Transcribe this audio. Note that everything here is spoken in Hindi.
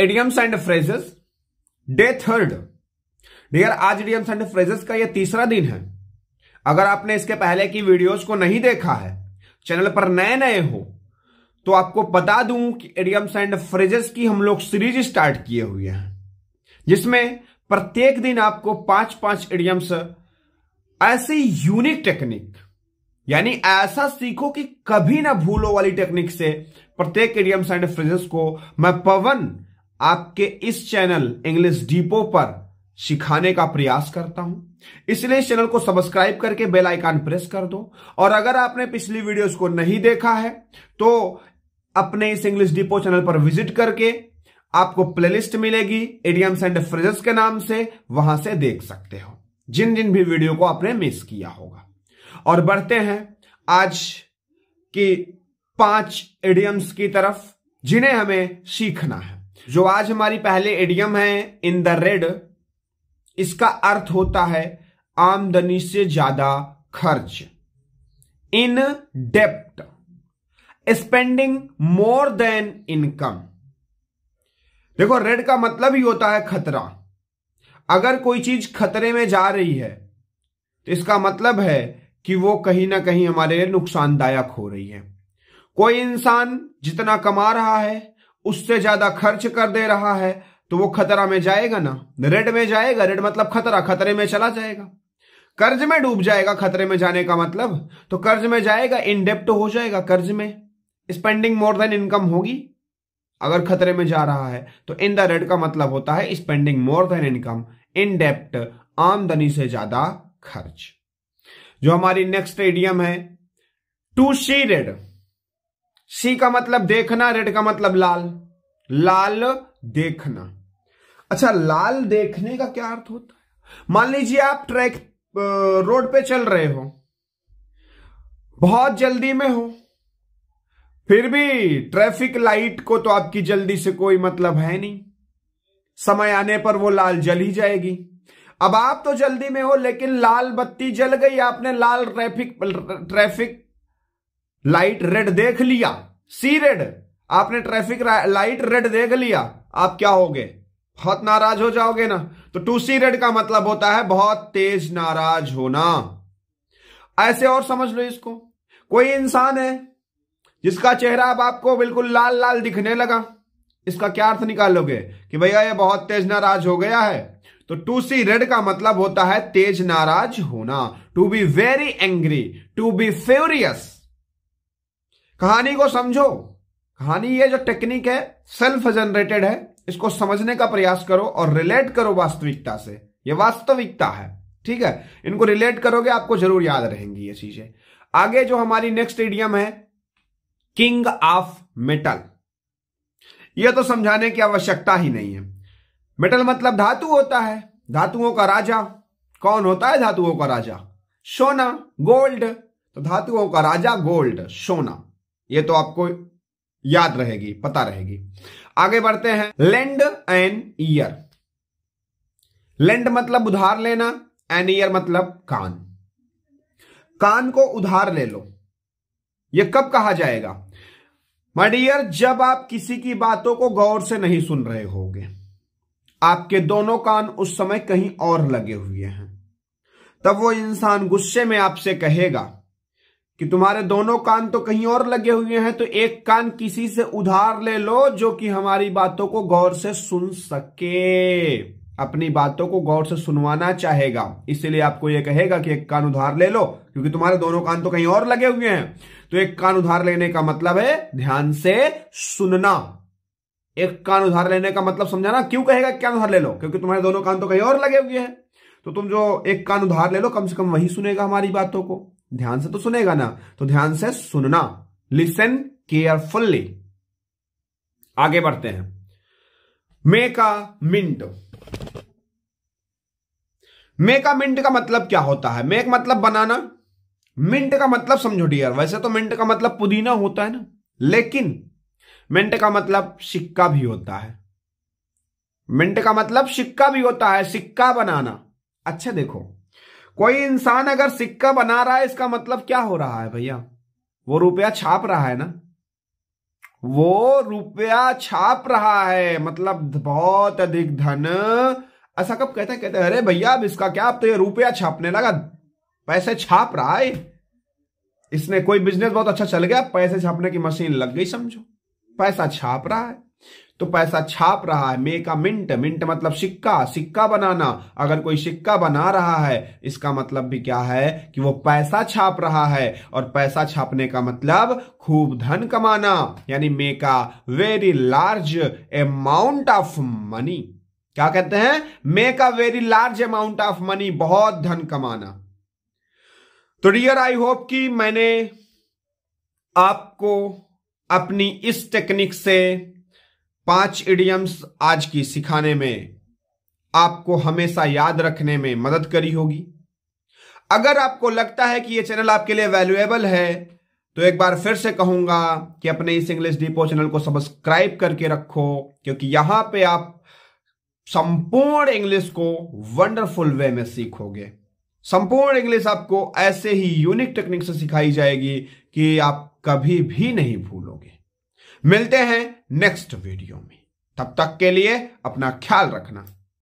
idioms and phrases day third dear आज एडियम्स एंड फ्रेजेस का यह तीसरा दिन है अगर आपने इसके पहले की वीडियोस को नहीं देखा है चैनल पर नए नए हो तो आपको बता दूं कि एडियम्स एंड फ्रेजेस की हम लोग सीरीज स्टार्ट किए हुए हैं जिसमें प्रत्येक दिन आपको पांच पांच एडियम्स ऐसी यूनिक टेक्निक यानी ऐसा सीखो कि कभी ना भूलो वाली टेक्निक से प्रत्येक एडियम्स एंड फ्रेजेस को मैं पवन आपके इस चैनल इंग्लिश डीपो पर सिखाने का प्रयास करता हूं इसलिए इस चैनल को सब्सक्राइब करके बेल आइकन प्रेस कर दो और अगर आपने पिछली वीडियोस को नहीं देखा है तो अपने इस इंग्लिश डिपो चैनल पर विजिट करके आपको प्लेलिस्ट मिलेगी एडियम्स एंड फ्रेजेस के नाम से वहां से देख सकते हो जिन जिन भी वीडियो को आपने मिस किया होगा और बढ़ते हैं आज की पांच एडियम्स की तरफ जिन्हें हमें सीखना है जो आज हमारी पहले एडियम है इन द रेड इसका अर्थ होता है आमदनी से ज्यादा खर्च इन डेप्ट स्पेंडिंग मोर देन इनकम देखो रेड का मतलब ही होता है खतरा अगर कोई चीज खतरे में जा रही है तो इसका मतलब है कि वो कहीं ना कहीं हमारे लिए नुकसानदायक हो रही है कोई इंसान जितना कमा रहा है उससे ज्यादा खर्च कर दे रहा है तो वो खतरा में जाएगा ना रेड में जाएगा रेड मतलब खतरा खतरे में चला जाएगा कर्ज में डूब जाएगा खतरे में जाने का मतलब तो कर्ज में जाएगा इनडेप्ट हो जाएगा कर्ज में स्पेंडिंग मोर देन इनकम होगी अगर खतरे में जा रहा है तो इन द रेड का मतलब होता है spending more than income in debt आमदनी से ज्यादा खर्च जो हमारी नेक्स्ट एडियम है टू सी रेड सी का मतलब देखना रेड का मतलब लाल लाल देखना अच्छा लाल देखने का क्या अर्थ होता है मान लीजिए आप ट्रैक रोड पे चल रहे हो बहुत जल्दी में हो फिर भी ट्रैफिक लाइट को तो आपकी जल्दी से कोई मतलब है नहीं समय आने पर वो लाल जल ही जाएगी अब आप तो जल्दी में हो लेकिन लाल बत्ती जल गई आपने लाल ट्रैफिक ट्रैफिक लाइट रेड देख लिया सी रेड आपने ट्रैफिक लाइट रेड देख लिया आप क्या हो गए बहुत नाराज हो जाओगे ना तो टू सी रेड का मतलब होता है बहुत तेज नाराज होना ऐसे और समझ लो इसको कोई इंसान है जिसका चेहरा अब आपको बिल्कुल लाल लाल दिखने लगा इसका क्या अर्थ निकालोगे कि भैया ये बहुत तेज नाराज हो गया है तो टू सी रेड का मतलब होता है तेज नाराज होना to be very angry to be furious कहानी को समझो कहानी ये जो टेक्निक है सेल्फ जनरेटेड है इसको समझने का प्रयास करो और रिलेट करो वास्तविकता से ये वास्तविकता है ठीक है इनको रिलेट करोगे आपको जरूर याद रहेंगी ये चीजें आगे जो हमारी नेक्स्ट इडियम है किंग ऑफ मेटल यह तो समझाने की आवश्यकता ही नहीं है मेटल मतलब धातु होता है धातुओं का राजा कौन होता है धातुओं का राजा सोना गोल्ड तो धातुओं का राजा गोल्ड सोना ये तो आपको याद रहेगी पता रहेगी आगे बढ़ते हैं लेंड एन ईयर लेंड मतलब उधार लेना एन ईयर मतलब कान कान को उधार ले लो यह कब कहा जाएगा मडियर जब आप किसी की बातों को गौर से नहीं सुन रहे होंगे आपके दोनों कान उस समय कहीं और लगे हुए हैं तब वो इंसान गुस्से में आपसे कहेगा कि तुम्हारे दोनों कान तो कहीं और लगे हुए हैं तो एक कान किसी से उधार ले लो जो कि हमारी बातों को गौर से सुन सके अपनी बातों को गौर से सुनवाना चाहेगा इसलिए आपको यह कहेगा कि एक कान उधार ले लो क्योंकि तुम्हारे दोनों कान तो कहीं और लगे हुए हैं तो एक कान उधार लेने का मतलब है ध्यान से सुनना एक कान उधार लेने का मतलब समझाना क्यों कहेगा क्या उधार ले लो क्योंकि तुम्हारे दोनों कान तो कहीं और लगे हुए हैं तो तुम जो एक कान उधार ले लो कम से कम वही सुनेगा हमारी बातों को ध्यान से तो सुनेगा ना तो ध्यान से सुनना लिसन केयरफुल्ली आगे बढ़ते हैं make a mint make mint का मतलब क्या होता है मेक मतलब बनाना मिंट का मतलब समझो डियर वैसे तो मिंट का मतलब पुदीना होता है ना लेकिन मिंट का मतलब सिक्का भी होता है मिंट का मतलब सिक्का भी होता है सिक्का बनाना अच्छा देखो कोई इंसान अगर सिक्का बना रहा है इसका मतलब क्या हो रहा है भैया वो रुपया छाप रहा है ना वो रुपया छाप रहा है मतलब बहुत अधिक धन ऐसा कब कहते हैं कहते हैं अरे भैया अब इसका क्या अब तो ये रुपया छापने लगा पैसे छाप रहा है इसने कोई बिजनेस बहुत अच्छा चल गया पैसे छापने की मशीन लग गई समझो पैसा छाप रहा है तो पैसा छाप रहा है मेक अ मिंट मिंट मतलब सिक्का सिक्का बनाना अगर कोई सिक्का बना रहा है इसका मतलब भी क्या है कि वो पैसा छाप रहा है और पैसा छापने का मतलब खूब धन कमाना यानी make a very large amount of money क्या कहते हैं make a very large amount of money बहुत धन कमाना तो डियर आई होप कि मैंने आपको अपनी इस टेक्निक से पांच इडियम्स आज की सिखाने में आपको हमेशा याद रखने में मदद करी होगी अगर आपको लगता है कि यह चैनल आपके लिए वैल्यूएबल है तो एक बार फिर से कहूंगा कि अपने इस इंग्लिश डिपो चैनल को सब्सक्राइब करके रखो क्योंकि यहां पे आप संपूर्ण इंग्लिश को वंडरफुल वे में सीखोगे संपूर्ण इंग्लिश आपको ऐसे ही यूनिक टेक्निक से सिखाई जाएगी कि आप कभी भी नहीं भूलोगे मिलते हैं नेक्स्ट वीडियो में तब तक के लिए अपना ख्याल रखना